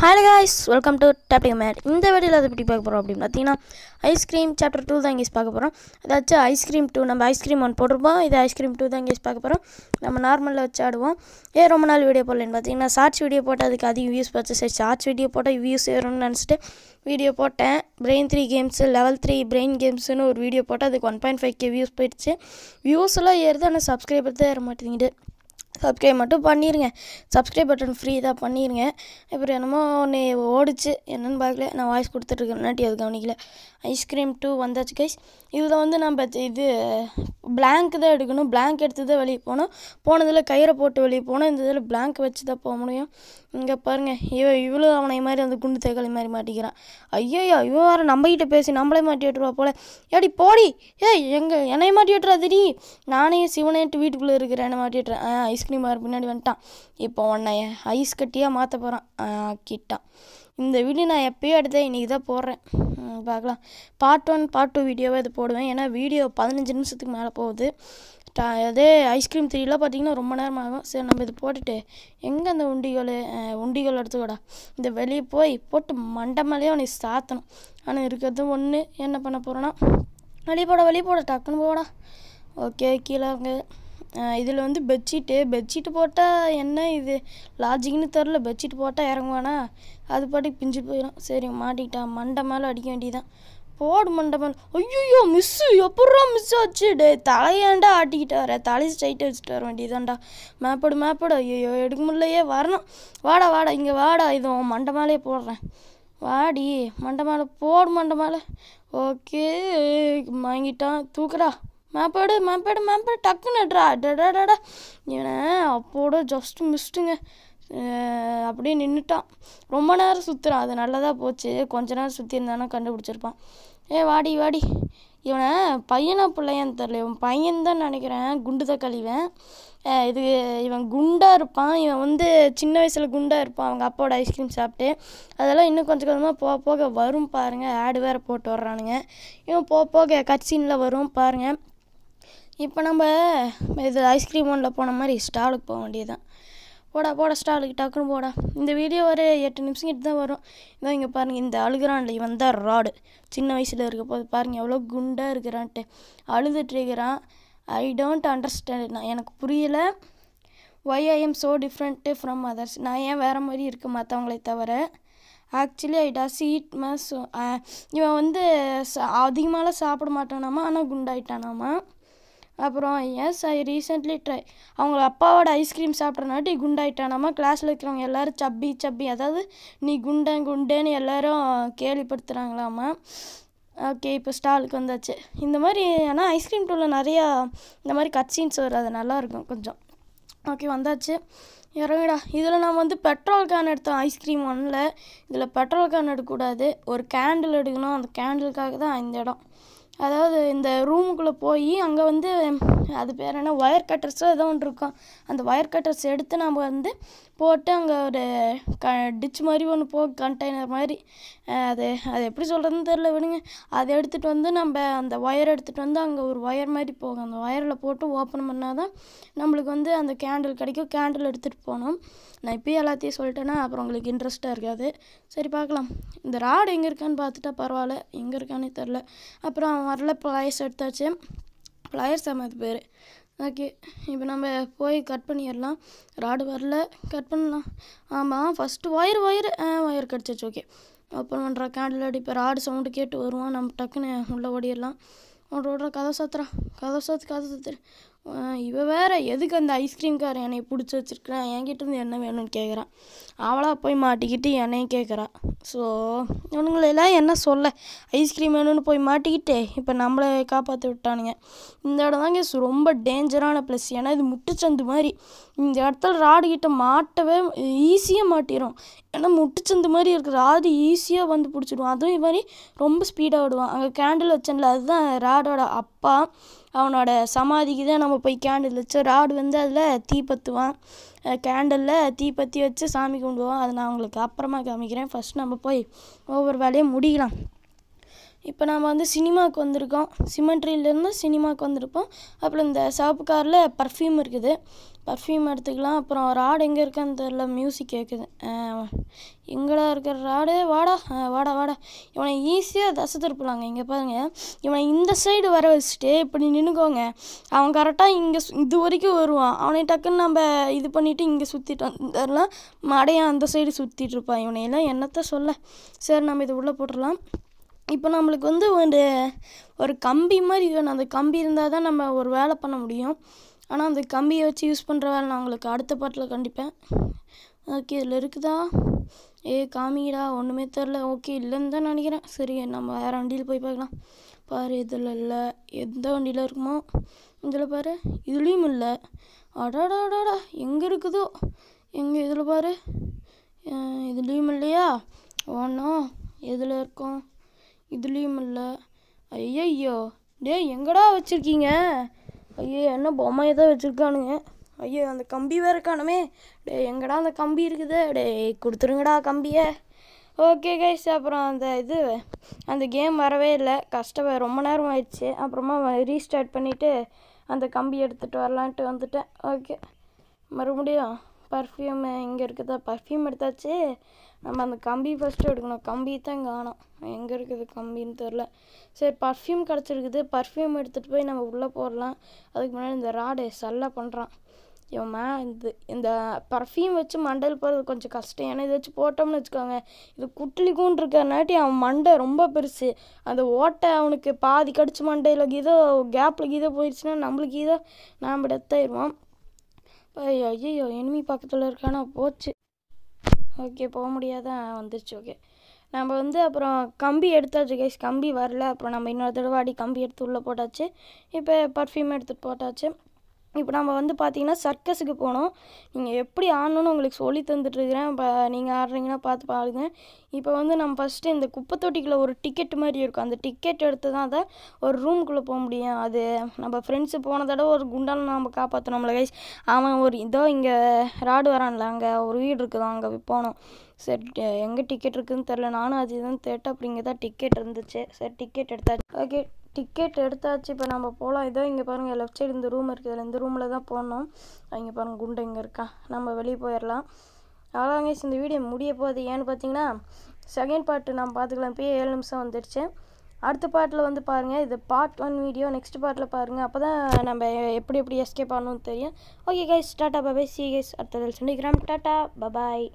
hi guys welcome to டேப்டிங் மேட் இந்த வீடியோவில் அதை பற்றி பார்க்க போகிறோம் அப்படின்னு பார்த்தீங்கன்னா ஐஸ்கிரீம் சாப்டர் டூ தான் இங்கேஸ் பார்க்க போகிறோம் அதாச்சும் ஐஸ்கிரீம் டூ நம்ம ஐஸ்கிரீம் ஒன் போட்டிருப்போம் இது ஐஸ்கிரீம் டூ தான் இங்கேஸ் பார்க்க போகிறோம் நம்ம நார்மலில் வச்சு ஆடுவோம் ஏன் ரொம்ப நாள் வீடியோ போடலன்னு பார்த்தீங்கன்னா ஷார்ட்ஸ் வீடியோ போட்டால் அதுக்கு அதிகம் வியூஸ் பார்த்து சரி ஷார்ட்ஸ் வீடியோ போட்டால் வியூஸ் ஏறணும்னு நினச்சிட்டு வீடியோ போட்டேன் brain three games level three brain கேம்ஸுன்னு ஒரு வீடியோ போட்டால் அதுக்கு one point five K views போயிடுச்சு வியூஸ்லாம் ஏறுது ஆனால் சப்ஸ்கிரைபர் தான் ஏற மாட்டேங்குது சப்ஸ்கிரைப் மட்டும் பண்ணிடுங்க சப்ஸ்கிரைப் பட்டன் ஃப்ரீ தான் பண்ணிடுங்க அப்புறம் என்னமோ ஒன்று ஓடிச்சு என்னென்னு பார்க்கல நான் வாய்ஸ் கொடுத்துட்ருக்கேன் முன்னாடி அது கவனிக்கல ஐஸ்கிரீம் டூ வந்தாச்சு கைஸ் இதில் வந்து நம்ம இது பிளாங்க் தான் எடுக்கணும் பிளாங்க் எடுத்து தான் வெளியே போனோம் போனதில் கயிறை போட்டு வெளியே போனோம் இந்த இதில் பிளாங்க் வச்சு தான் போக முடியும் இங்கே பாருங்கள் இவ இவ்வளோ அவனை மாதிரி அந்த குண்டு தேக்காளி மாதிரி மாட்டிக்கிறான் ஐயோ இவன் வேறு நம்மகிட்ட பேசி நம்மளே மாட்டி விட்டுருவா போல ஏடி போடி ஏய் எங்கள் என்னையை மாட்டி விட்டுறா திடீ நானே சிவனேட்டு வீட்டுக்குள்ளே இருக்கிறேன் என்ன மாட்டி விட்டுறேன் ஐஸ் ஐஸ்கிரீம் அவர் பின்னாடி வந்துட்டான் இப்போ உன்னை ஐஸ் கட்டியாக மாற்ற போகிறான் ஆக்கிட்டான் இந்த வீடியோ நான் எப்போயும் எடுத்தேன் இன்றைக்கி தான் போடுறேன் பார்க்கலாம் பார்ட் ஒன் பார்ட் டூ வீடியோவாக இது போடுவேன் ஏன்னா வீடியோ பதினஞ்சு நிமிஷத்துக்கு மேலே போகுது அதே ஐஸ்கிரீம் த்ரீலாம் பார்த்தீங்கன்னா ரொம்ப நேரம் ஆகும் சரி நம்ம இது போட்டுட்டு எங்கே அந்த உண்டிகோல் உண்டிகோல் எடுத்துக்கூடா இந்த வெளியே போய் போட்டு மண்டமலையே அவனை சாத்தணும் ஆனால் இருக்கிறது ஒன்று என்ன பண்ண போகிறோன்னா வெளியே போட வெளியே போட டக்குன்னு போடா ஓகே கீழே அங்கே இதில் வந்து பெட்ஷீட்டு பெட்ஷீட்டு போட்டால் என்ன இது லாஜிக்னு தெரில பெட்ஷீட் போட்டால் இறங்குவானா அது பாட்டுக்கு பிஞ்சு போயிடும் சரி மாட்டிக்கிட்டான் மண்டை மேலே அடிக்க வேண்டியதான் போடு மண்டை மேலே ஐயோ மிஸ்ஸு எப்பட்றா மிஸ் ஆச்சு டே தலையாண்டா ஆட்டிக்கிட்டு வர தலையை ஸ்ட்ரைட்டாக வச்சுட்டு வர வேண்டியதான்டா மேப்படு மேப்படு ஐயோ எடுக்க முடியலையே வரணும் வாடா வாடா இங்கே வாடா இது மண்டை மேலே போடுறேன் வாடி மண்டை மேலே போடு மண்டை மேலே ஓகே வாங்கிட்டான் தூக்குடா மேப்பாடு மேப்பாடு மேப்பாடு டடா டடா இவனை அப்போட ஜஸ்ட் மிஸ்ட்டுங்க அப்படியே நின்றுட்டான் ரொம்ப நேரம் சுற்றுறான் அது நல்லதாக போச்சு கொஞ்ச நேரம் சுற்றியிருந்தானா கண்டுபிடிச்சிருப்பான் ஏ வாடி வாடி இவனை பையனா பிள்ளையான்னு தெரில இவன் பையன்தான் நினைக்கிறேன் குண்டு தக்காளிவன் இது இவன் குண்டாக இருப்பான் இவன் வந்து சின்ன வயசில் குண்டாக இருப்பான் அவங்க அப்பாவோட ஐஸ்கிரீம் சாப்பிட்டு அதெல்லாம் இன்னும் கொஞ்சம் கொஞ்சமாக போக போக வரும் பாருங்கள் ஆடு வேறு போட்டு வர்றானுங்க இவன் போக போக கட்சினில் வரும் பாருங்கள் இப்போ நம்ம இது ஐஸ்கிரீம் ஒன்றில் போன மாதிரி ஸ்டாலுக்கு போக வேண்டியது தான் போடா போடா ஸ்டாலுக்கு டக்குன்னு போடா இந்த வீடியோ ஒரு எட்டு நிமிஷம் கிட்ட தான் வரும் இதோ இங்கே பாருங்கள் இந்த அழுகிறான்ல இவன் தான் ராடு சின்ன வயசில் இருக்க போது பாருங்கள் எவ்வளோ குண்டாக இருக்கிறான்ட்டு அழுதுட்டு இருக்கிறான் ஐ டோன்ட் அண்டர்ஸ்டாண்ட் நான் எனக்கு புரியலை why I am so different from others நான் ஏன் வேறு மாதிரி இருக்க மற்றவங்களே தவிர ஆக்சுவலி ஐ டஸ் ஈட் மஸ் இவன் வந்து அதிகமாக சாப்பிட மாட்டானாமா ஆனால் குண்டாயிட்டானாமா அப்புறம் எஸ் ஐ ரீசெண்ட்லி ட்ரை அவங்க அப்பாவோட ஐஸ்கிரீம் சாப்பிட்றனாட்டி குண்டாயிட்டானாமா கிளாஸில் இருக்கிறவங்க எல்லோரும் சப்பி சப்பி அதாவது நீ குண்டன் குண்டேன்னு எல்லோரும் கேள்விப்படுத்துகிறாங்களாமா ஓகே இப்போ ஸ்டாலுக்கு வந்தாச்சு இந்த மாதிரி ஆனால் ஐஸ்கிரீம் டூவில் நிறையா இந்த மாதிரி கட்சின்ஸ் வரும் அது நல்லாயிருக்கும் கொஞ்சம் ஓகே வந்தாச்சு இறங்குடா இதில் நம்ம வந்து பெட்ரோல் கேன் எடுத்தோம் ஐஸ்கிரீம் ஒன்றில் இதில் பெட்ரோல் கேன் எடுக்கக்கூடாது ஒரு கேண்டில் எடுக்கணும் அந்த கேண்டிலுக்காக தான் இந்த இடம் அதாவது இந்த ரூமுக்குள்ளே போய் அங்கே வந்து அது பேர் என்ன ஒயர் கட்டர்ஸோ ஏதோ ஒன்று இருக்கும் அந்த ஒயர் கட்டர்ஸ் எடுத்து நம்ம வந்து போட்டு அங்கே ஒரு க டிச் மாதிரி ஒன்று போ கண்டெய்னர் மாதிரி அது அது எப்படி சொல்கிறதுன்னு தெரில விடுங்க அதை எடுத்துகிட்டு வந்து நம்ம அந்த ஒயர் எடுத்துகிட்டு வந்து அங்கே ஒரு ஒயர் மாதிரி போகும் அந்த ஒயரில் போட்டு ஓப்பன் பண்ணால் தான் நம்மளுக்கு வந்து அந்த கேண்டில் கிடைக்கும் கேண்டில் எடுத்துகிட்டு போகணும் நான் இப்போயே எல்லாத்தையும் சொல்லிட்டேன்னா அப்புறம் உங்களுக்கு இன்ட்ரெஸ்ட்டாக இருக்காது சரி பார்க்கலாம் இந்த ராடு எங்கே இருக்கான்னு பார்த்துட்டா பரவாயில்ல எங்கே இருக்கானே தெரில அப்புறம் வரல ப்ளாயர்ஸ் எடுத்தாச்சு ப்ளாயர் அது பேர் ஓகே இப்போ நம்ம போய் கட் பண்ணிடலாம் ராடு வரல கட் பண்ணலாம் ஆமாம் ஃபஸ்ட்டு ஒயர் ஒயர் ஒயர் கிடச்சிச்சு ஓகே ஓப்பன் பண்ணுறோம் கேண்டில் இப்போ ராடு சவுண்டு கேட்டு வருவோம் நம்ம டக்குன்னு உள்ளே ஓடிடலாம் ஓட கதை சத்துறான் கதை சாத்து கதை சத்துரு இவ வேற எதுக்கு அந்த ஐஸ்கிரீம்காரன் என்னை பிடிச்சி வச்சிருக்கிறான் என்கிட்ட இருந்து என்ன வேணும்னு கேட்குறான் அவளாக போய் மாட்டிக்கிட்டு என்னையும் கேட்குறான் ஸோ இவனுங்களெல்லாம் என்ன சொல்ல ஐஸ்கிரீம் வேணும்னு போய் மாட்டிக்கிட்டே இப்போ நம்மளை காப்பாற்றி விட்டானுங்க இந்த இடம் தாங்க ரொம்ப டேஞ்சரான ப்ளஸ் ஏன்னா இது முட்டுச்சந்து மாதிரி இந்த இடத்துல ராடு கிட்ட மாட்டவே ஈஸியாக மாட்டிடும் ஏன்னா முட்டுச்சந்து மாதிரி இருக்கிற ராடு ஈஸியாக வந்து பிடிச்சிடுவான் அதுவும் இது மாதிரி ரொம்ப ஸ்பீடாக விடுவான் அங்கே கேண்டில் வச்சேன்ல அதுதான் ரா ராடோட அப்பா அவனோட சமாதிக்கு தான் நம்ம போய் கேண்டில் வச்சு ராடு வந்து அதில் தீ பற்றுவான் கேண்டலில் தீ பற்றி வச்சு சாமி கும்பிடுவோம் அதை நான் உங்களுக்கு அப்புறமா காமிக்கிறேன் ஃபஸ்ட் நம்ம போய் ஒவ்வொரு வேலையும் முடிக்கலாம் இப்போ நாம் வந்து சினிமாவுக்கு வந்திருக்கோம் சிமெண்ட்ரியிலேருந்து சினிமாவுக்கு வந்திருப்போம் அப்புறம் இந்த சாப்பு காரில் பர்ஃப்யூம் இருக்குது பர்ஃப்யூம் எடுத்துக்கலாம் அப்புறம் ராடு எங்கே இருக்கான்னு தெரில மியூசிக் கேட்குது எங்கடா இருக்கிற ராடு வாடா வாடா வாடா இவனை ஈஸியாக தசை திருப்பலாங்க இங்கே பாருங்க இவனை இந்த சைடு வர வச்சுட்டு இப்படி நின்றுக்கோங்க அவன் கரெக்டாக இங்கே இது வரைக்கும் வருவான் அவனை டக்குன்னு நம்ம இது பண்ணிவிட்டு இங்கே சுற்றிட்டு வந்துடலாம் மடையான் அந்த சைடு சுற்றிட்டு இருப்பான் இவனையெல்லாம் என்னத்த சொல்ல சரி நம்ம இது உள்ளே போட்டுடலாம் இப்போ நம்மளுக்கு வந்து ஒரு ஒரு கம்பி மாதிரி வேணும் அந்த கம்பி இருந்தால் தான் நம்ம ஒரு வேலை பண்ண முடியும் ஆனால் அந்த கம்பியை வச்சு யூஸ் பண்ணுற வேலை நான் உங்களுக்கு அடுத்த பாட்டில் கண்டிப்பேன் ஓகே இதில் இருக்குதா ஏ காமிடா ஒன்றுமே தெரில ஓகே இல்லைன்னு தான் நினைக்கிறேன் சரி நம்ம வேறு வண்டியில் போய் பார்க்கலாம் பாரு இதில் இல்லை எந்த வண்டியில் இருக்குமோ இதில் பாரு இதுலேயும் இல்லை அடாடா அடாடா எங்கே இருக்குதோ எங்கே இதில் பாரு இதுலேயும் இல்லையா ஒன்றும் எதில் இருக்கும் இதுலேயும் இல்லை ஐயோ டே எங்கடா வச்சுருக்கீங்க ஐயோ என்ன பொம்மையை தான் வச்சுருக்கானுங்க ஐயோ அந்த கம்பி வேறு காணுமே டே எங்கடா அந்த கம்பி இருக்குது டே கொடுத்துருங்கடா கம்பியை ஓகே கைஸ் அப்புறம் அந்த இது அந்த கேம் வரவே இல்லை கஷ்டம் ரொம்ப நேரம் ஆயிடுச்சு அப்புறமா ரீஸ்டார்ட் பண்ணிவிட்டு அந்த கம்பி எடுத்துகிட்டு வரலான்ட்டு வந்துட்டேன் ஓகே மறுபடியும் பர்ஃப்யூமு இங்கே இருக்குதா பர்ஃப்யூம் எடுத்தாச்சு நம்ம அந்த கம்பி ஃபஸ்ட்டு எடுக்கணும் கம்பி தான் காணும் எங்கே இருக்குது கம்பின்னு தெரில சரி பர்ஃப்யூம் கிடச்சிருக்குது பர்ஃப்யூம் எடுத்துகிட்டு போய் நம்ம உள்ளே போடலாம் அதுக்கு முன்னாடி இந்த ராடு சல்ல பண்ணுறான் இவன் இந்த இந்த பர்ஃப்யூம் வச்சு மண்டல் போகிறது கொஞ்சம் கஷ்டம் ஏன்னா இதை வச்சு போட்டோம்னு வச்சுக்கோங்க இது குட்டிலிக்கும் இருக்கிறனாட்டி அவன் மண்டை ரொம்ப பெருசு அந்த ஓட்டை அவனுக்கு பாதி கடிச்சு மண்டையில் கீதோ கேப்பில் கீதோ போயிடுச்சுன்னா நம்மளுக்கு கீதோ நாம் டெத்தாயிடுவோம் ஐயோ எனிமி பக்கத்தில் இருக்கானா போச்சு ஓகே போக முடியாத வந்துருச்சு ஓகே நம்ம வந்து அப்புறம் கம்பி எடுத்தாச்சு கைஸ் கம்பி வரல அப்புறம் நம்ம இன்னொரு தடவை அடி கம்பி எடுத்து உள்ளே போட்டாச்சு இப்போ பர்ஃப்யூம் எடுத்துகிட்டு போட்டாச்சு இப்போ நம்ம வந்து பார்த்தீங்கன்னா சர்க்கஸுக்கு போனோம் நீங்கள் எப்படி ஆடணும்னு உங்களுக்கு சொல்லி தந்துட்டுருக்கிறேன் இப்போ நீங்கள் ஆடுறீங்கன்னா பார்த்து பாருங்க இப்போ வந்து நம்ம ஃபஸ்ட்டு இந்த குப்பை ஒரு டிக்கெட் மாதிரி இருக்கும் அந்த டிக்கெட் எடுத்து தான் அதை ஒரு ரூம்குள்ளே போக முடியும் அது நம்ம ஃப்ரெண்ட்ஸு போன தடவை ஒரு குண்டான நம்ம நம்மளை கைஸ் அவன் ஒரு இதோ இங்கே ராடு வரான்ல அங்கே ஒரு வீடு இருக்குதோ அங்கே போனோம் சரி எங்கே டிக்கெட் இருக்குதுன்னு தெரில நானும் அது இதுன்னு தேட்டேன் அப்படிங்கிறதா தான் டிக்கெட் இருந்துச்சு சரி டிக்கெட் எடுத்தாச்சு ஓகே டிக்கெட் எடுத்தாச்சு இப்போ நம்ம போகலாம் இதோ இங்கே பாருங்கள் லெஃப்ட் சைடு இந்த ரூம் இருக்குது இதில் இந்த ரூமில் தான் போனோம் இங்கே பாருங்கள் குண்டு இங்கே இருக்கா நம்ம வெளியே போயிடலாம் அவ்வளோதாங்க இந்த வீடியோ முடிய போகுது ஏன்னு பார்த்தீங்கன்னா செகண்ட் பார்ட்டு நான் பார்த்துக்கலாம் இப்போ ஏழு நிமிஷம் வந்துடுச்சு அடுத்த பார்ட்டில் வந்து பாருங்கள் இது பார்ட் ஒன் வீடியோ நெக்ஸ்ட் பார்ட்டில் பாருங்கள் அப்போ தான் நம்ம எப்படி எப்படி எஸ்கேப் ஆகணும்னு தெரியும் okay guys tata bye bye see guys அடுத்த சந்திக்கிறோம் டாட்டா பபாய்